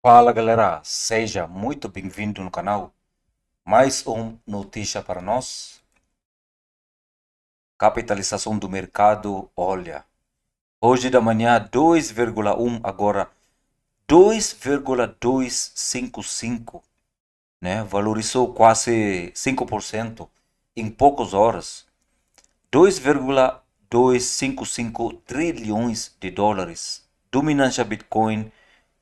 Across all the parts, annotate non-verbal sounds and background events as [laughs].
Fala galera, seja muito bem-vindo no canal. Mais uma notícia para nós. Capitalização do mercado, olha. Hoje da manhã 2,1, agora 2,255, né? Valorizou quase 5% em poucas horas. 2,255 trilhões de dólares. Dominância Bitcoin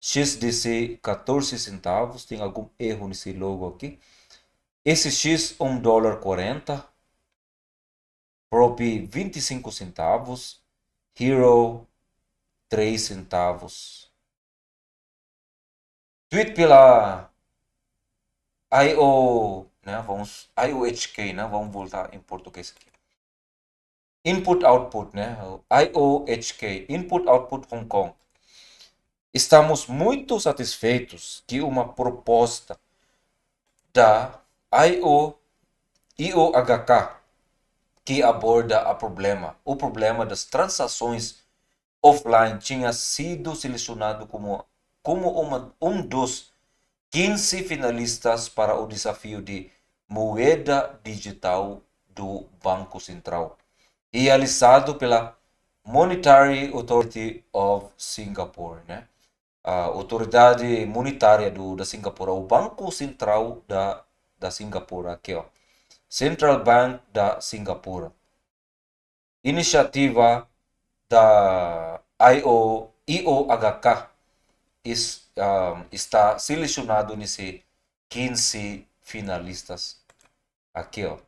XDC 14 centavos. Tem algum erro nesse logo aqui. SX 1 dólar 40. Prop 25 centavos. Hero 3 centavos. Tweet pela IO, né? Vamos IOHK, né? Vamos voltar em português aqui. Input output, né? IOHK, input output Hong Kong. Estamos muito satisfeitos que uma proposta da IO, IOHK que aborda a problema, o problema das transações offline tinha sido selecionado como, como uma, um dos 15 finalistas para o desafio de moeda digital do Banco Central, realizado é pela Monetary Authority of Singapore, né? a autoridade monetária do, da Singapura, o Banco Central da, da Singapura, aqui ó, Central Bank da Singapura. Iniciativa da IO, IOHK is, um, ah, está selecionado nesse 15 finalistas. Aqui ó,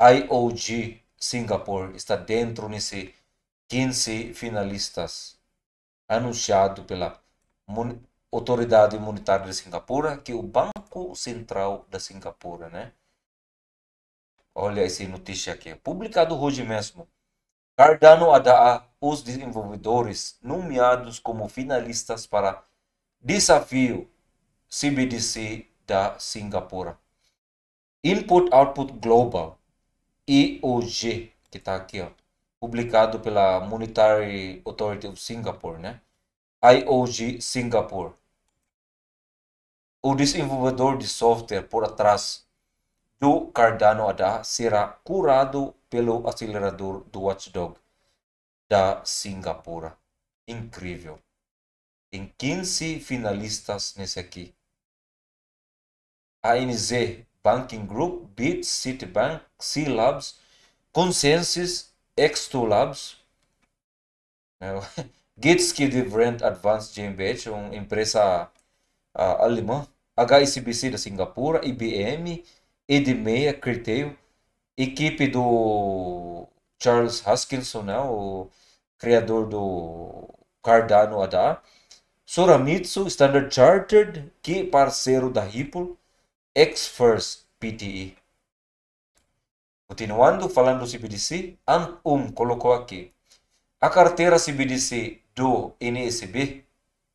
IOG Singapore está dentro nesse 15 finalistas anunciado pela Autoridade Monetária de Singapura, que o Banco Central da Singapura, né? Olha essa notícia aqui, publicado hoje mesmo. Cardano dá os desenvolvedores nomeados como finalistas para desafio CBDC da Singapura. Input Output Global, IOG, que está aqui, ó publicado pela Monetary Authority of Singapore, né? IOG Singapore. O desenvolvedor de software por atrás do Cardano ADA será curado pelo acelerador do Watchdog da Singapura. Incrível. Tem 15 finalistas nesse aqui. ANZ, Banking Group, Bit, Citibank, C-Labs, Consensus, X2Labs, é, Geldskill [laughs] Advanced GmbH, uma empresa a, alemã, HSBC da Singapura, IBM, Edmeia, Criteio, equipe do Charles Haskinson, né, o criador do Cardano ADA, Soramitsu, Standard Chartered, que parceiro da Ripple, Xfirst Pte. Continuando falando do CBDC, antum colocou aqui. A carteira CBDC do NSB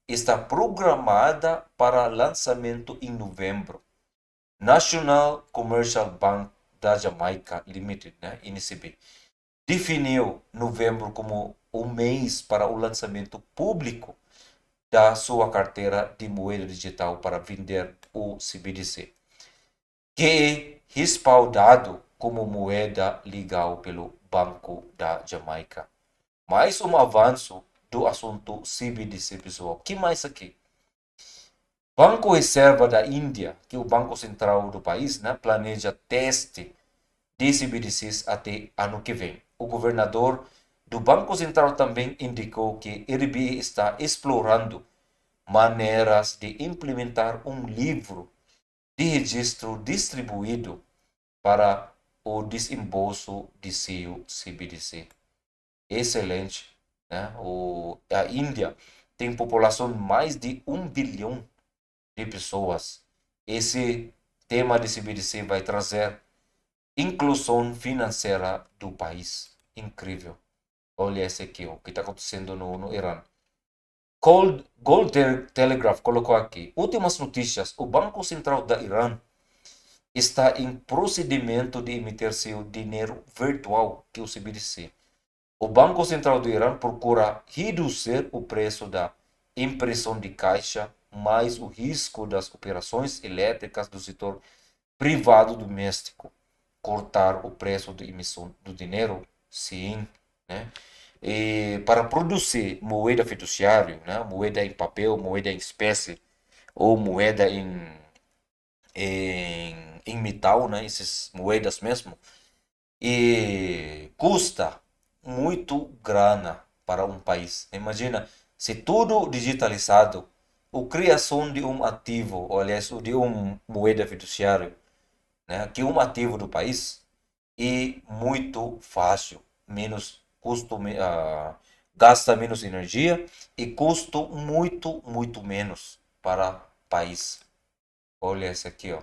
está programada para lançamento em novembro. National Commercial Bank da Jamaica Limited, né, NCB, definiu novembro como o mês para o lançamento público da sua carteira de moeda digital para vender o CBDC, que é respaldado como moeda legal pelo Banco da Jamaica. Mais um avanço do assunto CBDC, pessoal. que mais aqui? Banco Reserva da Índia, que é o banco central do país, né, planeja teste de CBDCs até ano que vem. O governador do Banco Central também indicou que a RBI está explorando maneiras de implementar um livro de registro distribuído para o desembolso de seu CBDC. Excelente. Né? O, a Índia tem população mais de um bilhão de pessoas. Esse tema de CBDC vai trazer inclusão financeira do país. Incrível. Olha esse aqui, o que está acontecendo no, no Irã. Gold, Gold Telegraph colocou aqui. Últimas notícias. O Banco Central da Irã está em procedimento de emitir seu dinheiro virtual, que é o CBDC. O Banco Central do Irã procura reduzir o preço da impressão de caixa, mais o risco das operações elétricas do setor privado doméstico. Cortar o preço de emissão do dinheiro, sim, né? E para produzir moeda fiduciária, né? moeda em papel, moeda em espécie ou moeda em, em em metal, né? Esses moedas mesmo. E custa muito grana para um país. Imagina, se tudo digitalizado, a criação de um ativo, ou aliás, de um moeda fiduciária, né? que um ativo do país, e muito fácil, menos custo, uh, gasta menos energia e custo muito, muito menos para o país. Olha esse aqui, ó.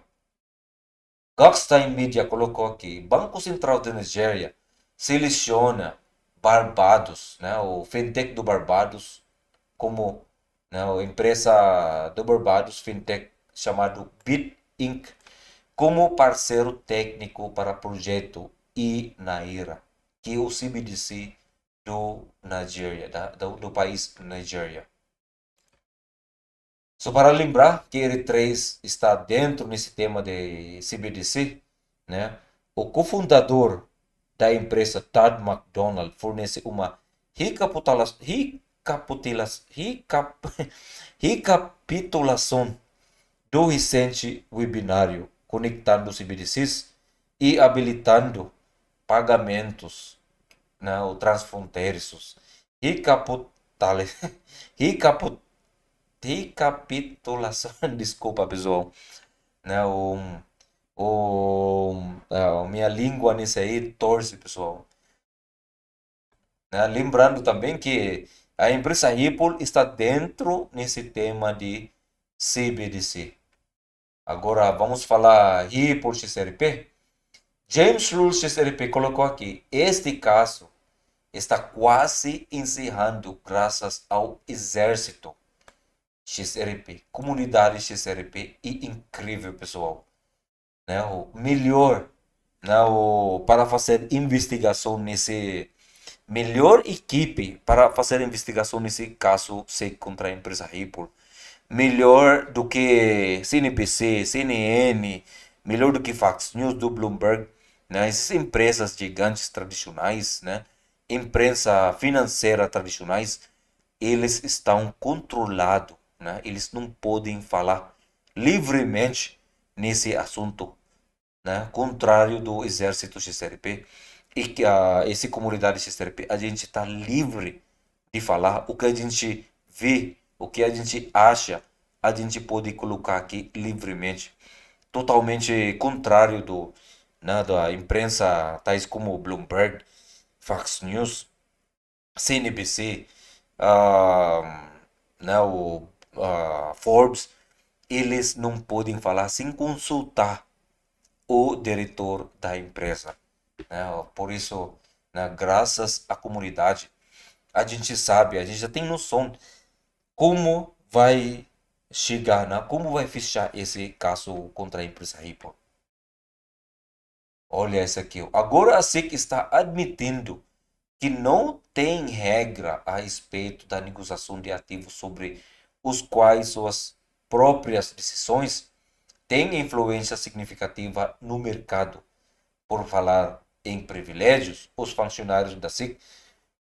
Goldstein Media colocou aqui, Banco Central da Nigéria seleciona Barbados, né, o fintech do Barbados, como né, a empresa do Barbados, fintech chamado Bit Inc., como parceiro técnico para o projeto Inaira, que é o CBDC do Nigéria, da, do, do país Nigéria. Só para lembrar que R3 está dentro nesse tema de CBDC, né? O cofundador da empresa Todd McDonald fornece uma [laughs] recapitulação, do recente webinário conectando CBDCs e habilitando pagamentos né, ou transfronteiriços. Recapitulação [laughs] recapitulação, [laughs] desculpa pessoal, né, o, o, a é, minha língua nisso aí torce pessoal. Né, lembrando também que a empresa Ripple está dentro nesse tema de CBDC. Agora vamos falar Ripple XRP. James Rules XRP colocou aqui: este caso está quase encerrando graças ao exército XRP, comunidade XRP e incrível pessoal, né? O melhor, né? O para fazer investigação nesse melhor equipe para fazer investigação nesse caso se contra a empresa Ripple, melhor do que CNBC, CNN, melhor do que Fox News, do Bloomberg, né? Essas empresas gigantes tradicionais, né? Imprensa financeira tradicionais, eles estão controlados né? Eles não podem falar livremente nesse assunto, né? contrário do exército XRP e que a essa comunidade XRP a gente está livre de falar o que a gente vê, o que a gente acha, a gente pode colocar aqui livremente, totalmente contrário do né, da imprensa tais como Bloomberg, Fox News, CNBC, uh, ah, né, o uh, Forbes, eles não podem falar sem consultar o diretor da empresa. Né? Por isso, né, graças à comunidade, a gente sabe, a gente já tem noção como vai chegar, né? como vai fechar esse caso contra a empresa Ripple. Olha isso aqui. Agora a SEC está admitindo que não tem regra a respeito da negociação de ativos sobre os quais suas próprias decisões têm influência significativa no mercado. Por falar em privilégios, os funcionários da SIC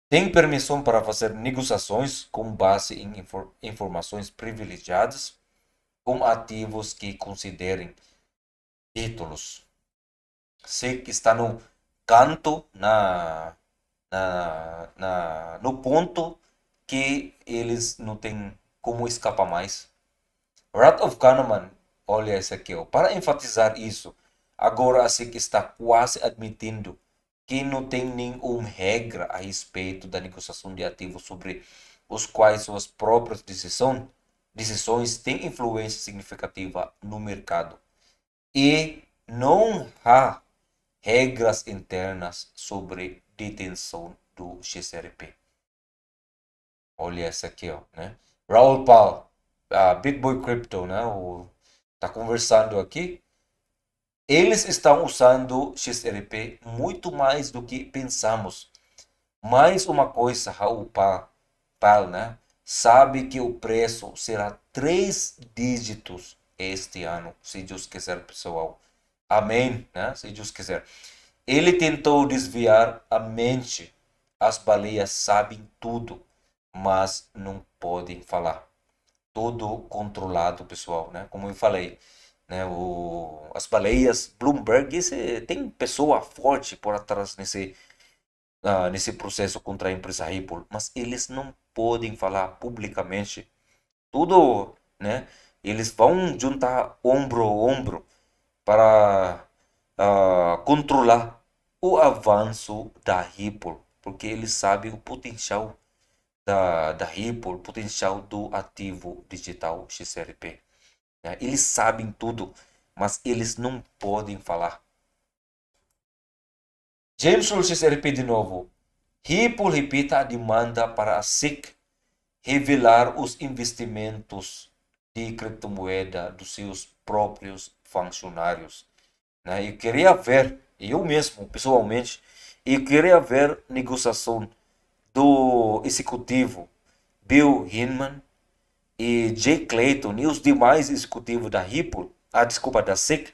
têm permissão para fazer negociações com base em informações privilegiadas com ativos que considerem títulos. SIC está no canto, na, na, na, no ponto que eles não têm como escapa mais? Rat of Kahneman olha esse aqui, ó. para enfatizar isso, agora a que está quase admitindo que não tem nenhuma regra a respeito da negociação de ativos sobre os quais suas próprias decisões, decisões têm influência significativa no mercado. E não há regras internas sobre detenção do XRP. Olha essa aqui, ó, né? Raul Paul, a Bitboy Crypto, né? O tá conversando aqui. Eles estão usando XRP muito mais do que pensamos. Mais uma coisa, Raul Paul, Paul né? Sabe que o preço será três dígitos este ano, se Deus quiser, pessoal. Amém, né? Se Deus quiser. Ele tentou desviar a mente. As baleias sabem tudo mas não podem falar. Todo controlado, pessoal, né? Como eu falei, né? O, as baleias, Bloomberg, esse, tem pessoa forte por atrás nesse, uh, nesse processo contra a empresa Ripple, mas eles não podem falar publicamente. Tudo, né? Eles vão juntar ombro a ombro para uh, controlar o avanço da Ripple, porque eles sabem o potencial da, da Ripple, potencial do ativo digital XRP. Né? Eles sabem tudo, mas eles não podem falar. Jameson XRP de novo. Ripple repita a demanda para a SEC revelar os investimentos de criptomoeda dos seus próprios funcionários. Né? Eu queria ver, eu mesmo, pessoalmente, eu queria ver negociação do executivo Bill Hinman e Jay Clayton e os demais executivos da Ripple, a ah, desculpa da SEC,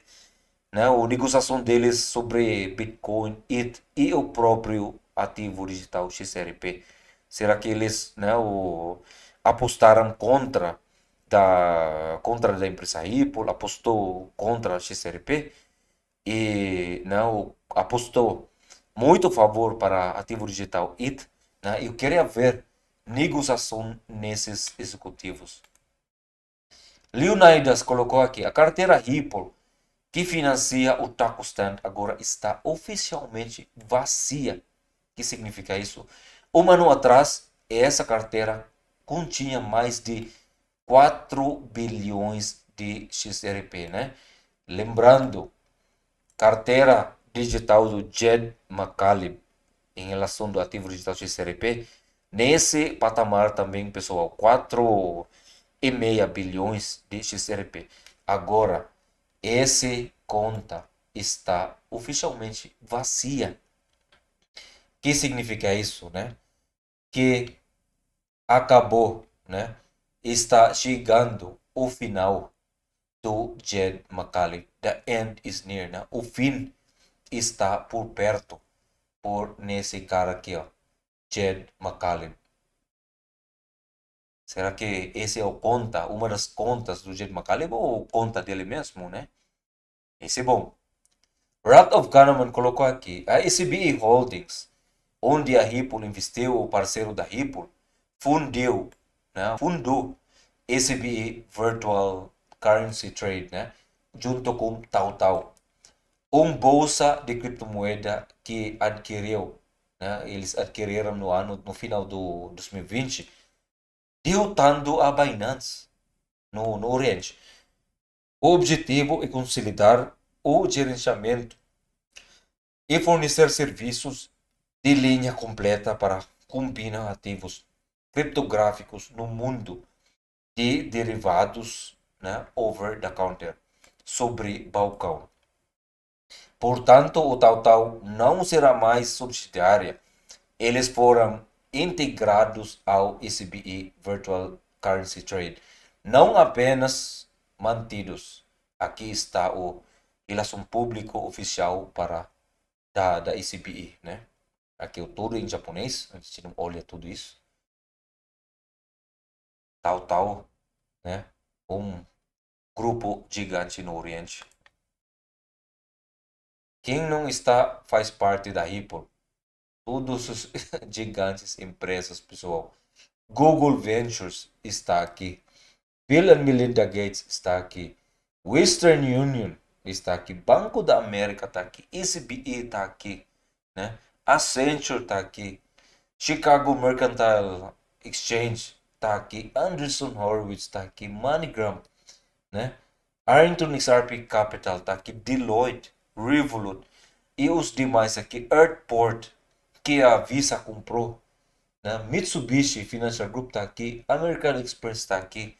né, a negociação deles sobre Bitcoin e, e o próprio ativo digital XRP. Será que eles né, o, apostaram contra da contra da empresa Ripple, apostou contra a XRP e não né, apostou muito favor para ativo digital it né? Eu queria ver negociação nesses executivos. Leonidas colocou aqui, a carteira Ripple, que financia o Taco Stand, agora está oficialmente vazia. O que significa isso? Um ano atrás, essa carteira continha mais de 4 bilhões de XRP, né? Lembrando, carteira digital do Jed McCaleb em relação do ativo digital XRP, nesse patamar também, pessoal, 4,5 bilhões de XRP. Agora, esse conta está oficialmente vazia. O que significa isso, né? Que acabou, né? Está chegando o final do Jed McCallick. The end is near, né? O fim está por perto por nesse cara aqui, ó, Jed McCallum. Será que esse é o conta, uma das contas do Jed McCallum ou conta dele mesmo, né? Esse é bom. Rat of Kahneman colocou aqui, a SBI Holdings, onde a Ripple investiu, o parceiro da Ripple, fundiu, né? fundou SBI Virtual Currency Trade, né? junto com tal um bolsa de criptomoeda que adquiriu, né, eles adquiriram no ano no final do 2020, derrotando a Binance no, no Oriente. O objetivo é consolidar o gerenciamento e fornecer serviços de linha completa para combinar ativos criptográficos no mundo de derivados né, over the counter sobre balcão. Portanto, o Tautau não será mais subsidiária. Eles foram integrados ao ECBI Virtual Currency Trade. Não apenas mantidos. Aqui está o relação público oficial para da, da ECBI, né? Aqui é o tudo em japonês, a gente não olha tudo isso. Tal, tal, né? Um grupo gigante no Oriente. Quem não está faz parte da Ripple. Todos os [laughs] gigantes empresas, pessoal. Google Ventures está aqui. Bill and Melinda Gates está aqui. Western Union está aqui. Banco da América está aqui. SBI está aqui. Né? Accenture está aqui. Chicago Mercantile Exchange está aqui. Anderson Horowitz está aqui. MoneyGram, né? Arrington XRP Capital está aqui. Deloitte Revolut e os demais aqui, Earthport, que a Visa comprou, né? Mitsubishi Financial Group está aqui, American Express está aqui,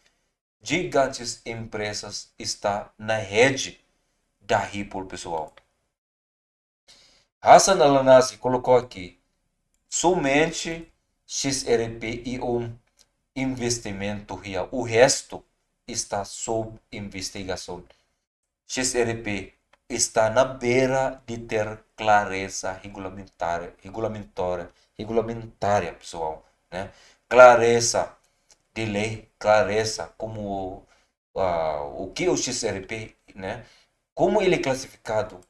gigantes empresas está na rede da Ripple, pessoal. Hassan Alanasi colocou aqui, somente XRP e um investimento real, o resto está sob investigação. XRP está na beira de ter clareza regulamentária, regulamentória, regulamentária, pessoal, né? Clareza de lei, clareza como uh, o que o XRP, né? Como ele é classificado,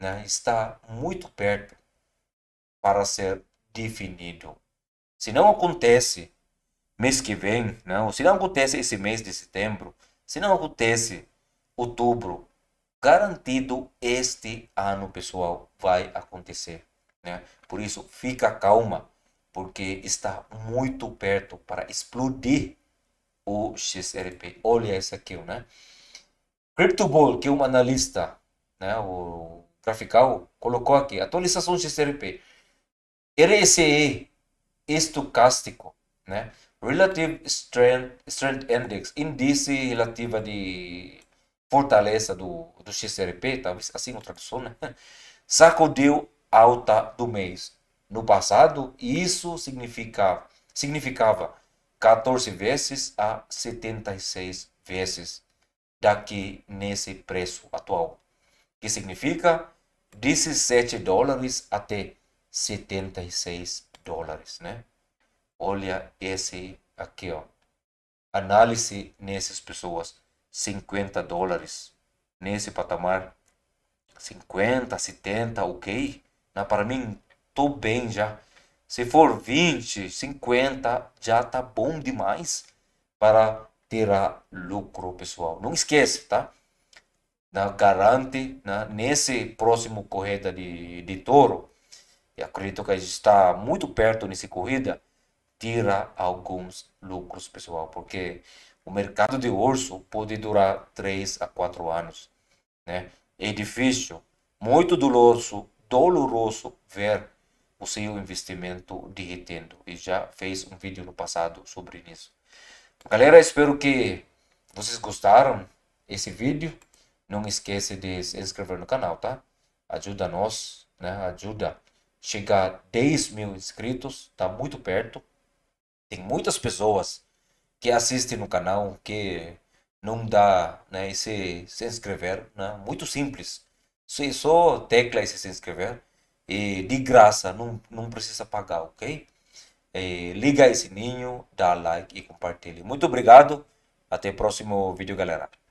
né? Está muito perto para ser definido. Se não acontece mês que vem, não, se não acontece esse mês de setembro, se não acontece outubro, garantido este ano, pessoal, vai acontecer. Né? Por isso, fica calma, porque está muito perto para explodir o XRP. Olha essa aqui, né? CryptoBull, que é um analista, né, o grafical, colocou aqui, atualização XRP. RSE é estocástico, né? Relative Strength, Strength Index, índice relativa de Fortaleza do, do XRP, talvez assim outra pessoa, né? [laughs] sacudiu alta do mês. No passado, isso significava, significava 14 vezes a 76 vezes daqui nesse preço atual, que significa 17 dólares até 76 dólares, né? Olha esse aqui, ó. Análise nessas pessoas 50 dólares. Nesse patamar, 50, 70, ok. na para mim, tô bem já. Se for 20, 50, já tá bom demais para ter lucro, pessoal. Não esquece, tá? Não, garante, né? nesse próximo corrida de, de touro, e acredito que a gente está muito perto nesse corrida, tira alguns lucros, pessoal, porque o mercado de urso pode durar 3 a 4 anos. Né? É difícil, muito doloroso, doloroso ver o seu investimento derretendo. E já fez um vídeo no passado sobre isso. Galera, espero que vocês gostaram desse vídeo. Não esqueça de se inscrever no canal, tá? Ajuda nós, né? Ajuda. Chegar a 10 mil inscritos, tá muito perto. Tem muitas pessoas que assiste no canal, que não dá né, se, se inscrever, né? muito simples. só tecla e se inscrever e de graça, não, não precisa pagar, ok? E liga esse sininho, dá like e compartilhe. Muito obrigado, até o próximo vídeo, galera.